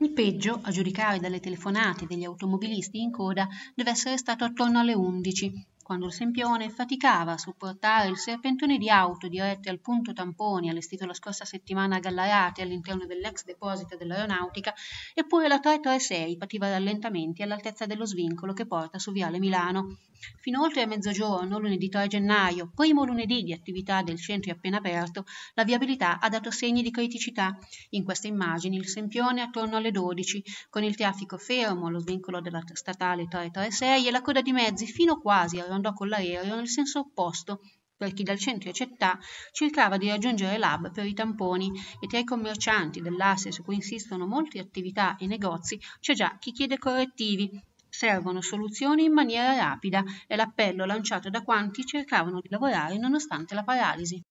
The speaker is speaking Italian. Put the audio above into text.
Il peggio, a giudicare dalle telefonate degli automobilisti in coda, deve essere stato attorno alle 11, quando il Sempione faticava a sopportare il serpentone di auto diretto al punto tamponi allestito la scorsa settimana a Gallarate all'interno dell'ex deposito dell'aeronautica, eppure la 336 pativa rallentamenti all'altezza dello svincolo che porta su Viale Milano. Fino oltre a mezzogiorno, lunedì 3 gennaio, primo lunedì di attività del centro appena aperto, la viabilità ha dato segni di criticità. In queste immagini il Sempione attorno alle 12, con il traffico fermo allo svincolo della statale 336 e la coda di mezzi fino quasi a andò con l'aereo nel senso opposto per chi dal centro città cercava di raggiungere l'hub per i tamponi e tra i commercianti dell'asse su cui insistono molte attività e negozi c'è già chi chiede correttivi. Servono soluzioni in maniera rapida è l'appello lanciato da quanti cercavano di lavorare nonostante la paralisi.